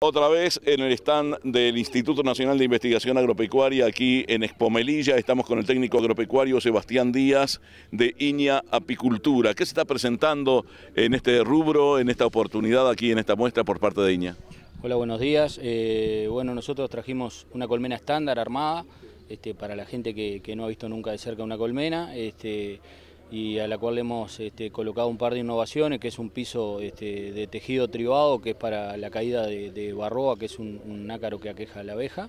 Otra vez en el stand del Instituto Nacional de Investigación Agropecuaria aquí en Expomelilla, estamos con el técnico agropecuario Sebastián Díaz de Iña Apicultura. ¿Qué se está presentando en este rubro, en esta oportunidad aquí en esta muestra por parte de Iña? Hola, buenos días. Eh, bueno, nosotros trajimos una colmena estándar armada este, para la gente que, no ha visto nunca de cerca una colmena. Este, y a la cual hemos este, colocado un par de innovaciones, que es un piso este, de tejido tribado, que es para la caída de, barroa, que es un, un, ácaro que aqueja a la abeja,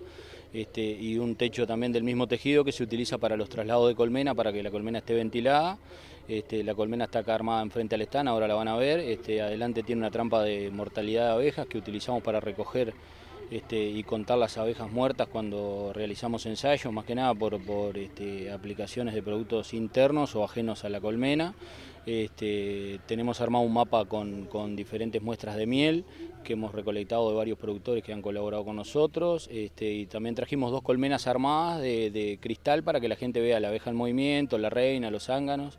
este, y un techo también del mismo tejido que se utiliza para los traslados de colmena, para que la colmena esté ventilada. la colmena está acá armada enfrente al estan, ahora la van a ver. adelante tiene una trampa de mortalidad de abejas que utilizamos para recoger este, y contar las abejas muertas cuando realizamos ensayos, más que nada por, este, aplicaciones de productos internos o ajenos a la colmena. Este, tenemos armado un mapa con, diferentes muestras de miel que hemos recolectado de varios productores que han colaborado con nosotros y también trajimos dos colmenas armadas de, cristal para que la gente vea la abeja en movimiento, la reina, los zánganos.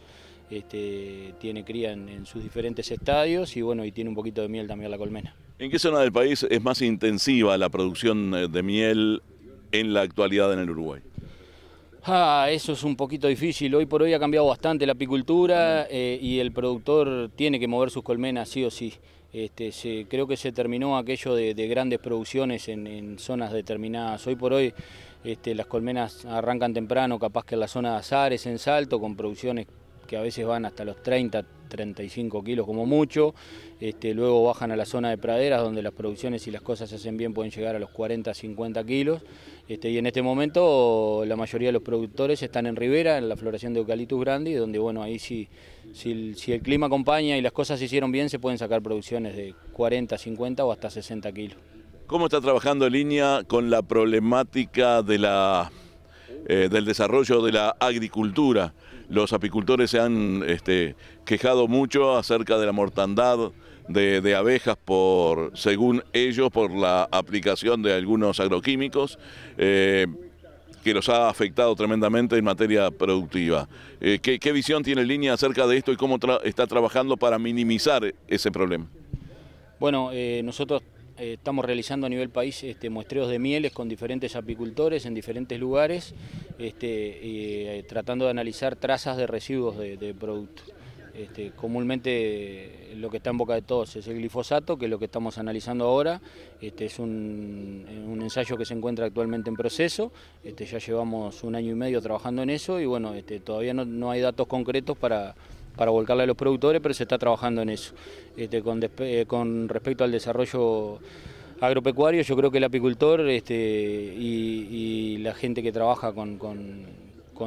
tiene cría en, en sus diferentes estadios y bueno, y tiene un poquito de miel también la colmena. ¿En qué zona del país es más intensiva la producción eh, de miel en la actualidad en el Uruguay? Ah, eso es un poquito difícil. Hoy por hoy ha cambiado bastante la apicultura eh, y el productor tiene que mover sus colmenas sí o sí. Este, creo que se terminó aquello de, grandes producciones en, zonas determinadas. Hoy por hoy este, las colmenas arrancan temprano, capaz que en la zona de Azares, en Salto, con producciones que a veces van hasta los 30, 35 kilos como mucho, este, luego bajan a la zona de praderas donde las producciones y las cosas se hacen bien pueden llegar a los 40, 50 kilos este, y en este momento la mayoría de los productores están en Rivera, en la floración de eucaliptus grandi, donde bueno, ahí si, el clima acompaña y las cosas se hicieron bien se pueden sacar producciones de 40, 50 o hasta 60 kilos. ¿Cómo está trabajando línea con la problemática de la eh, del desarrollo de la agricultura. Los apicultores se han este, quejado mucho acerca de la mortandad de, abejas por, según ellos, por la aplicación de algunos agroquímicos. Eh, que los ha afectado tremendamente en materia productiva. Eh, ¿qué, visión tiene Línea acerca de esto y cómo está trabajando para minimizar ese problema? Bueno, nosotros eh, estamos realizando a nivel país este, muestreos de mieles con diferentes apicultores en diferentes lugares, este, eh, tratando de analizar trazas de residuos de, productos. Este, comúnmente lo que está en boca de todos es el glifosato, que es lo que estamos analizando ahora. Este es un, ensayo que se encuentra actualmente en proceso. ya llevamos un año y medio trabajando en eso y bueno, todavía no hay datos concretos para, para volcarle a los productores, pero se está trabajando en eso. Este, eh, con, respecto al desarrollo agropecuario, yo creo que el apicultor este, y, la gente que trabaja con,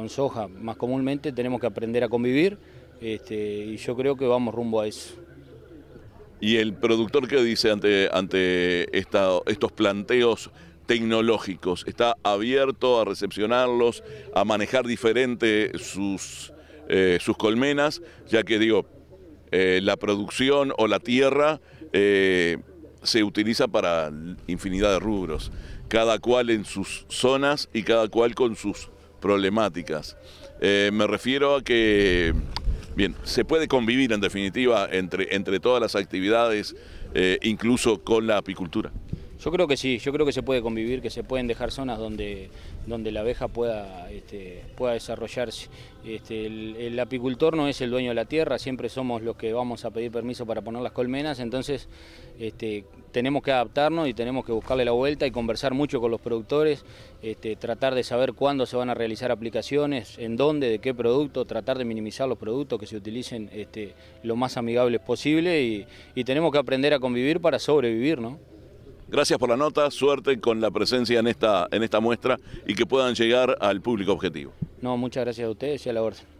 soja más comúnmente tenemos que aprender a convivir este, y yo creo que vamos rumbo a eso. ¿Y el productor qué dice ante, estos planteos tecnológicos? ¿Está abierto a recepcionarlos, a manejar diferente sus eh, sus colmenas, ya que digo, eh, la producción o la tierra eh, se utiliza para infinidad de rubros, cada cual en sus zonas y cada cual con sus problemáticas. me refiero a que, bien, se puede convivir en definitiva entre, entre todas las actividades, incluso con la apicultura. Yo creo que sí, yo creo que se puede convivir, que se pueden dejar zonas donde, donde la abeja pueda, este, pueda desarrollarse. Este, el, apicultor no es el dueño de la tierra, siempre somos los que vamos a pedir permiso para poner las colmenas, entonces este, tenemos que adaptarnos y tenemos que buscarle la vuelta y conversar mucho con los productores, tratar de saber cuándo se van a realizar aplicaciones, en dónde, de qué producto, tratar de minimizar los productos que se utilicen lo más amigables posible y, y tenemos que aprender a convivir para sobrevivir, ¿no? Gracias por la nota, suerte con la presencia en esta, en esta muestra y que puedan llegar al público objetivo. No, muchas gracias a ustedes y a la orden.